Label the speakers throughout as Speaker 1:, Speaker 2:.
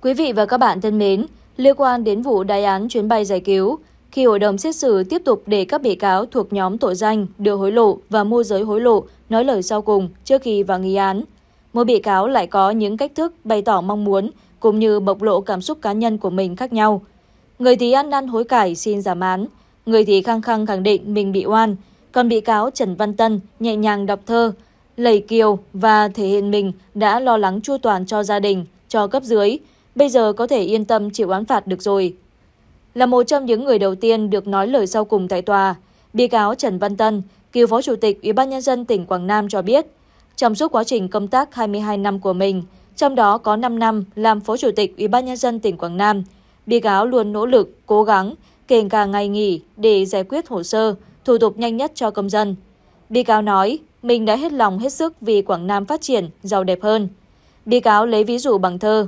Speaker 1: Quý vị và các bạn thân mến, liên quan đến vụ đại án chuyến bay giải cứu, khi hội đồng xét xử tiếp tục để các bị cáo thuộc nhóm tội danh đưa hối lộ và môi giới hối lộ nói lời sau cùng trước khi vào nghi án, mỗi bị cáo lại có những cách thức bày tỏ mong muốn cũng như bộc lộ cảm xúc cá nhân của mình khác nhau. Người thì ăn năn hối cải xin giảm án, người thì khăng khăng khẳng định mình bị oan, còn bị cáo Trần Văn Tân nhẹ nhàng đọc thơ, lầy kiều và thể hiện mình đã lo lắng chu toàn cho gia đình, cho cấp dưới, bây giờ có thể yên tâm chịu án phạt được rồi. Là một trong những người đầu tiên được nói lời sau cùng tại tòa, bị cáo Trần Văn Tân, cựu Phó Chủ tịch Ủy ban Nhân dân tỉnh Quảng Nam cho biết, trong suốt quá trình công tác 22 năm của mình, trong đó có 5 năm làm Phó Chủ tịch Ủy ban Nhân dân tỉnh Quảng Nam, bị cáo luôn nỗ lực, cố gắng, kể cả ngày nghỉ để giải quyết hồ sơ, thủ tục nhanh nhất cho công dân. Bị cáo nói, mình đã hết lòng hết sức vì Quảng Nam phát triển, giàu đẹp hơn. Bị cáo lấy ví dụ bằng thơ,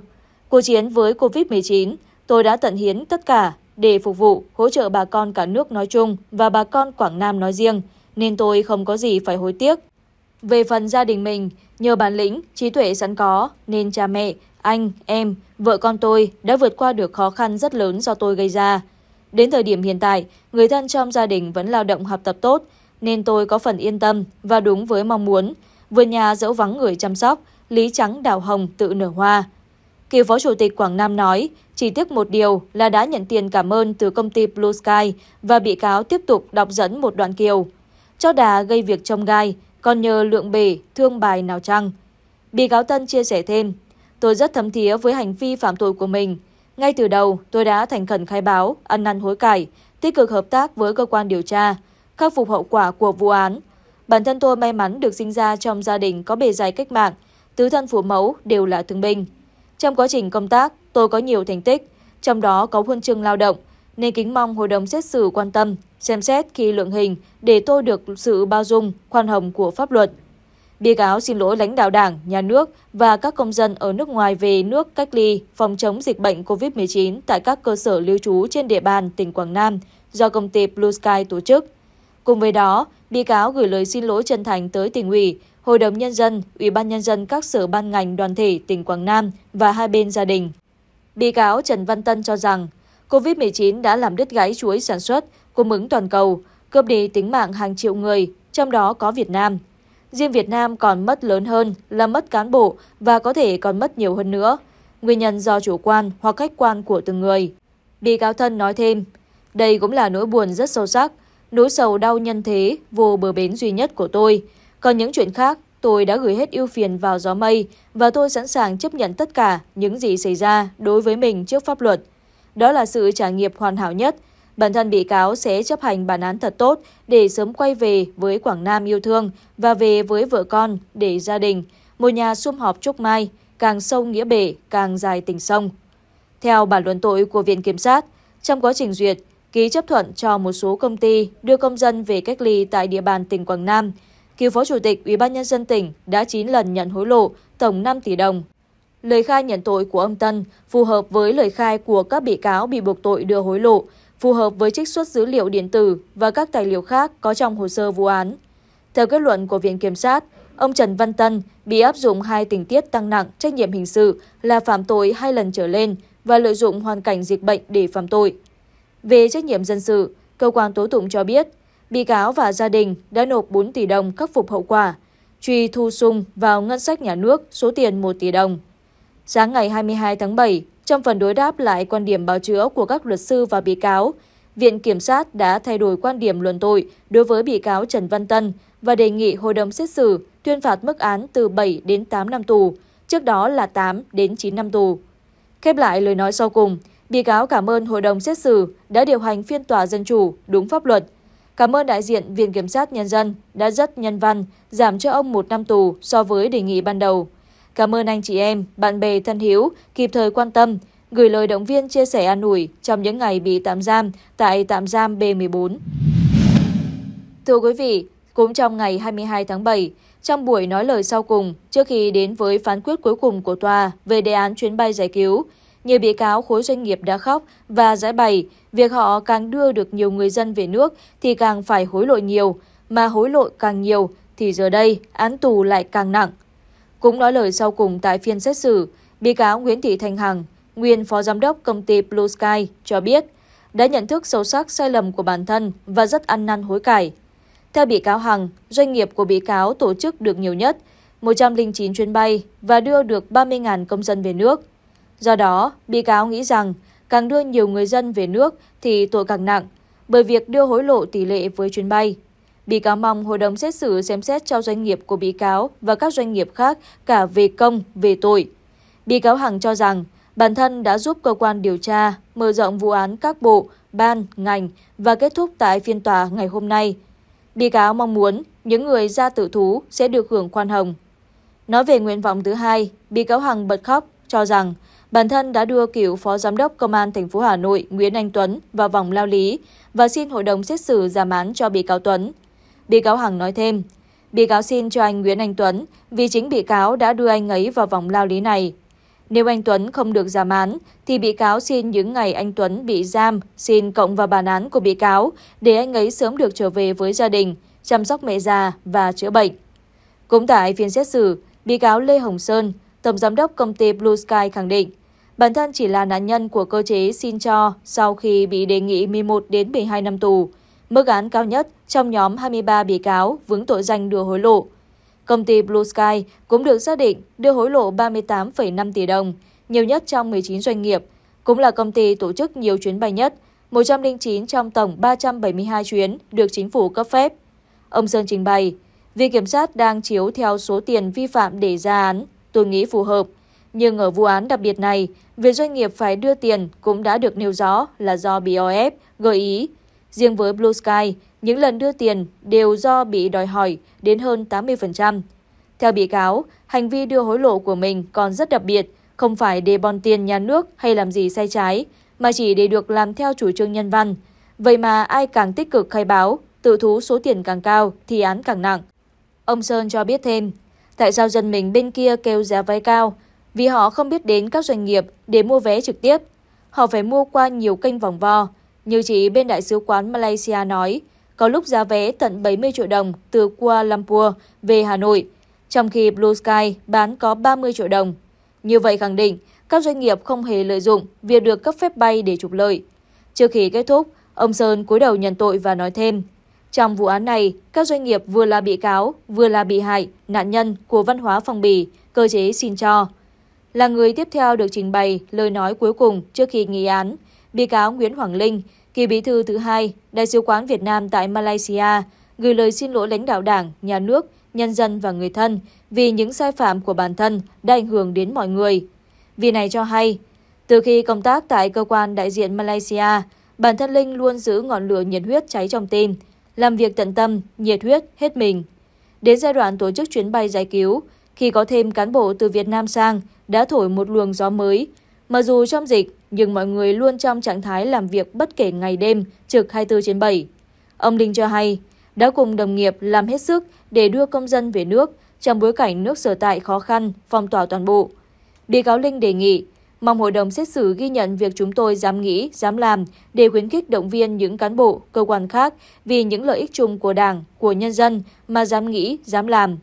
Speaker 1: cuộc chiến với covid một mươi chín tôi đã tận hiến tất cả để phục vụ hỗ trợ bà con cả nước nói chung và bà con quảng nam nói riêng nên tôi không có gì phải hối tiếc về phần gia đình mình nhờ bản lĩnh trí tuệ sẵn có nên cha mẹ anh em vợ con tôi đã vượt qua được khó khăn rất lớn do tôi gây ra Đến thời điểm hiện tại, người thân trong gia đình vẫn lao động học tập tốt, nên tôi có phần yên tâm và đúng với mong muốn. Vườn nhà dẫu vắng người chăm sóc, lý trắng đào hồng tự nở hoa. Cựu Phó Chủ tịch Quảng Nam nói, chỉ tiếc một điều là đã nhận tiền cảm ơn từ công ty Blue Sky và bị cáo tiếp tục đọc dẫn một đoạn kiều. Cho đà gây việc trong gai, còn nhờ lượng bể, thương bài nào chăng. Bị cáo Tân chia sẻ thêm, tôi rất thấm thía với hành vi phạm tội của mình. Ngay từ đầu, tôi đã thành khẩn khai báo, ăn năn hối cải, tích cực hợp tác với cơ quan điều tra, khắc phục hậu quả của vụ án. Bản thân tôi may mắn được sinh ra trong gia đình có bề dày cách mạng, tứ thân phụ mẫu đều là thương binh. Trong quá trình công tác, tôi có nhiều thành tích, trong đó có huân chương lao động, nên kính mong hội đồng xét xử quan tâm, xem xét khi lượng hình để tôi được sự bao dung, khoan hồng của pháp luật. Bị cáo xin lỗi lãnh đạo đảng, nhà nước và các công dân ở nước ngoài về nước cách ly phòng chống dịch bệnh COVID-19 tại các cơ sở lưu trú trên địa bàn tỉnh Quảng Nam do công ty Blue Sky tổ chức. Cùng với đó, bị cáo gửi lời xin lỗi chân thành tới tỉnh ủy, Hội đồng Nhân dân, Ủy ban Nhân dân các sở ban ngành đoàn thể tỉnh Quảng Nam và hai bên gia đình. Bị cáo Trần Văn Tân cho rằng, COVID-19 đã làm đứt gãy chuỗi sản xuất, cung ứng toàn cầu, cướp đi tính mạng hàng triệu người, trong đó có Việt Nam. Riêng Việt Nam còn mất lớn hơn là mất cán bộ và có thể còn mất nhiều hơn nữa. Nguyên nhân do chủ quan hoặc khách quan của từng người. Bị cáo thân nói thêm, đây cũng là nỗi buồn rất sâu sắc nỗi sầu đau nhân thế vô bờ bến duy nhất của tôi. Còn những chuyện khác, tôi đã gửi hết ưu phiền vào gió mây và tôi sẵn sàng chấp nhận tất cả những gì xảy ra đối với mình trước pháp luật. Đó là sự trả nghiệp hoàn hảo nhất. Bản thân bị cáo sẽ chấp hành bản án thật tốt để sớm quay về với Quảng Nam yêu thương và về với vợ con để gia đình. Một nhà sum họp chúc mai, càng sâu nghĩa bể, càng dài tình sông. Theo bản luận tội của Viện Kiểm sát, trong quá trình duyệt, ký chấp thuận cho một số công ty đưa công dân về cách ly tại địa bàn tỉnh Quảng Nam. Cựu Phó Chủ tịch UBND tỉnh đã 9 lần nhận hối lộ, tổng 5 tỷ đồng. Lời khai nhận tội của ông Tân phù hợp với lời khai của các bị cáo bị buộc tội đưa hối lộ, phù hợp với trích xuất dữ liệu điện tử và các tài liệu khác có trong hồ sơ vụ án. Theo kết luận của Viện Kiểm sát, ông Trần Văn Tân bị áp dụng hai tình tiết tăng nặng trách nhiệm hình sự là phạm tội hai lần trở lên và lợi dụng hoàn cảnh dịch bệnh để phạm tội. Về trách nhiệm dân sự, cơ quan tố tụng cho biết, bị cáo và gia đình đã nộp 4 tỷ đồng khắc phục hậu quả, truy thu sung vào ngân sách nhà nước số tiền 1 tỷ đồng. Sáng ngày 22 tháng 7, trong phần đối đáp lại quan điểm báo chữa của các luật sư và bị cáo, Viện Kiểm sát đã thay đổi quan điểm luận tội đối với bị cáo Trần Văn Tân và đề nghị hội đồng xét xử tuyên phạt mức án từ 7 đến 8 năm tù, trước đó là 8 đến 9 năm tù. Khép lại lời nói sau cùng, Bị cáo cảm ơn hội đồng xét xử đã điều hành phiên tòa dân chủ, đúng pháp luật. Cảm ơn đại diện Viện Kiểm sát Nhân dân đã rất nhân văn, giảm cho ông một năm tù so với đề nghị ban đầu. Cảm ơn anh chị em, bạn bè thân hiếu kịp thời quan tâm, gửi lời động viên chia sẻ an ủi trong những ngày bị tạm giam tại tạm giam B14. Thưa quý vị, cũng trong ngày 22 tháng 7, trong buổi nói lời sau cùng trước khi đến với phán quyết cuối cùng của tòa về đề án chuyến bay giải cứu, nhiều bị cáo khối doanh nghiệp đã khóc và giải bày việc họ càng đưa được nhiều người dân về nước thì càng phải hối lộ nhiều, mà hối lộ càng nhiều thì giờ đây án tù lại càng nặng. Cũng nói lời sau cùng tại phiên xét xử, bị cáo Nguyễn Thị Thanh Hằng, nguyên phó giám đốc công ty Blue Sky cho biết đã nhận thức sâu sắc sai lầm của bản thân và rất ăn năn hối cải. Theo bị cáo Hằng, doanh nghiệp của bị cáo tổ chức được nhiều nhất, 109 chuyến bay và đưa được 30.000 công dân về nước. Do đó, bị cáo nghĩ rằng càng đưa nhiều người dân về nước thì tội càng nặng, bởi việc đưa hối lộ tỷ lệ với chuyến bay. Bị cáo mong hội đồng xét xử xem xét cho doanh nghiệp của bị cáo và các doanh nghiệp khác cả về công, về tội. Bị cáo Hằng cho rằng bản thân đã giúp cơ quan điều tra mở rộng vụ án các bộ, ban, ngành và kết thúc tại phiên tòa ngày hôm nay. Bị cáo mong muốn những người ra tự thú sẽ được hưởng khoan hồng. Nói về nguyện vọng thứ hai, bị cáo Hằng bật khóc cho rằng bản thân đã đưa cựu Phó Giám đốc Công an thành phố Hà Nội Nguyễn Anh Tuấn vào vòng lao lý và xin hội đồng xét xử giảm án cho bị cáo Tuấn. Bị cáo Hằng nói thêm, bị cáo xin cho anh Nguyễn Anh Tuấn vì chính bị cáo đã đưa anh ấy vào vòng lao lý này. Nếu anh Tuấn không được giảm án, thì bị cáo xin những ngày anh Tuấn bị giam, xin cộng vào bản án của bị cáo để anh ấy sớm được trở về với gia đình, chăm sóc mẹ già và chữa bệnh. Cũng tại phiên xét xử, bị cáo Lê Hồng Sơn, Tổng giám đốc công ty Blue Sky khẳng định, bản thân chỉ là nạn nhân của cơ chế xin cho sau khi bị đề nghị 11 đến 12 năm tù, mức án cao nhất trong nhóm 23 bị cáo vướng tội danh đưa hối lộ. Công ty Blue Sky cũng được xác định đưa hối lộ 38,5 tỷ đồng, nhiều nhất trong 19 doanh nghiệp, cũng là công ty tổ chức nhiều chuyến bay nhất, 109 trong tổng 372 chuyến được chính phủ cấp phép. Ông Sơn trình bày, Viện Kiểm sát đang chiếu theo số tiền vi phạm để ra án tôi nghĩ phù hợp. Nhưng ở vụ án đặc biệt này, việc doanh nghiệp phải đưa tiền cũng đã được nêu rõ là do BOF gợi ý. Riêng với Blue Sky, những lần đưa tiền đều do bị đòi hỏi đến hơn 80%. Theo bị cáo, hành vi đưa hối lộ của mình còn rất đặc biệt, không phải để bòn tiền nhà nước hay làm gì sai trái, mà chỉ để được làm theo chủ trương nhân văn. Vậy mà ai càng tích cực khai báo, tự thú số tiền càng cao thì án càng nặng. Ông Sơn cho biết thêm, tại sao dân mình bên kia kêu giá vé cao? Vì họ không biết đến các doanh nghiệp để mua vé trực tiếp. Họ phải mua qua nhiều kênh vòng vo. Như chị bên Đại sứ quán Malaysia nói, có lúc giá vé tận 70 triệu đồng từ Kuala Lumpur về Hà Nội, trong khi Blue Sky bán có 30 triệu đồng. Như vậy khẳng định, các doanh nghiệp không hề lợi dụng việc được cấp phép bay để trục lợi. Trước khi kết thúc, ông Sơn cúi đầu nhận tội và nói thêm, trong vụ án này, các doanh nghiệp vừa là bị cáo, vừa là bị hại, nạn nhân của văn hóa phòng bì, cơ chế xin cho. Là người tiếp theo được trình bày lời nói cuối cùng trước khi nghị án, bị cáo Nguyễn Hoàng Linh, kỳ bí thư thứ hai, Đại sứ quán Việt Nam tại Malaysia, gửi lời xin lỗi lãnh đạo đảng, nhà nước, nhân dân và người thân vì những sai phạm của bản thân đã ảnh hưởng đến mọi người. Vì này cho hay, từ khi công tác tại cơ quan đại diện Malaysia, bản thân Linh luôn giữ ngọn lửa nhiệt huyết cháy trong tim, làm việc tận tâm, nhiệt huyết, hết mình. Đến giai đoạn tổ chức chuyến bay giải cứu, khi có thêm cán bộ từ Việt Nam sang đã thổi một luồng gió mới. Mặc dù trong dịch, nhưng mọi người luôn trong trạng thái làm việc bất kể ngày đêm, trực 24 trên 7. Ông Linh cho hay, đã cùng đồng nghiệp làm hết sức để đưa công dân về nước trong bối cảnh nước sở tại khó khăn, phong tỏa toàn bộ. Bị cáo Linh đề nghị Mong hội đồng xét xử ghi nhận việc chúng tôi dám nghĩ, dám làm để khuyến khích động viên những cán bộ, cơ quan khác vì những lợi ích chung của Đảng, của nhân dân mà dám nghĩ, dám làm.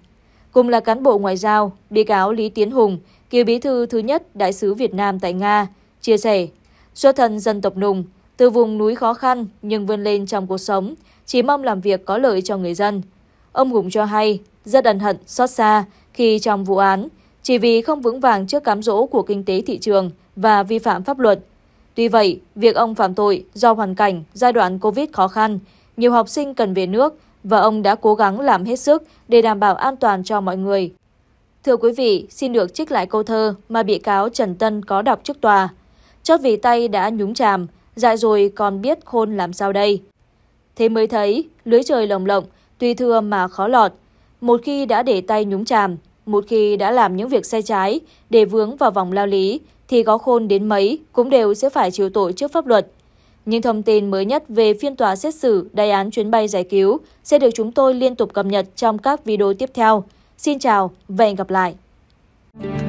Speaker 1: Cùng là cán bộ ngoại giao, bị cáo Lý Tiến Hùng, cựu bí thư thứ nhất Đại sứ Việt Nam tại Nga, chia sẻ, xuất thân dân tộc Nùng, từ vùng núi khó khăn nhưng vươn lên trong cuộc sống, chỉ mong làm việc có lợi cho người dân. Ông Hùng cho hay, rất ân hận, xót xa khi trong vụ án chỉ vì không vững vàng trước cám dỗ của kinh tế thị trường và vi phạm pháp luật. Tuy vậy, việc ông phạm tội do hoàn cảnh giai đoạn Covid khó khăn, nhiều học sinh cần về nước và ông đã cố gắng làm hết sức để đảm bảo an toàn cho mọi người. Thưa quý vị, xin được trích lại câu thơ mà bị cáo Trần Tân có đọc trước tòa. Chót vì tay đã nhúng chàm, dại rồi còn biết khôn làm sao đây. Thế mới thấy, lưới trời lồng lộng, tuy thưa mà khó lọt. Một khi đã để tay nhúng chàm, một khi đã làm những việc sai trái để vướng vào vòng lao lý thì có khôn đến mấy cũng đều sẽ phải chịu tội trước pháp luật. Những thông tin mới nhất về phiên tòa xét xử đại án chuyến bay giải cứu sẽ được chúng tôi liên tục cập nhật trong các video tiếp theo. Xin chào và hẹn gặp lại!